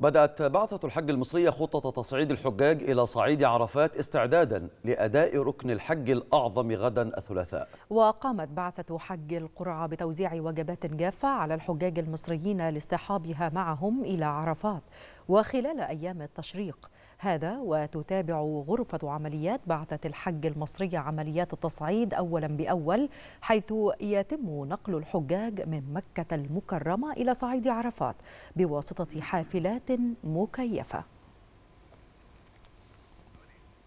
بدأت بعثة الحج المصرية خطة تصعيد الحجاج إلى صعيد عرفات استعدادا لأداء ركن الحج الأعظم غدا الثلاثاء وقامت بعثة حج القرعة بتوزيع وجبات جافة على الحجاج المصريين لاصطحابها معهم إلى عرفات وخلال أيام التشريق هذا وتتابع غرفة عمليات بعثة الحج المصرية عمليات التصعيد أولا بأول حيث يتم نقل الحجاج من مكة المكرمة إلى صعيد عرفات بواسطة حافلات مكيفه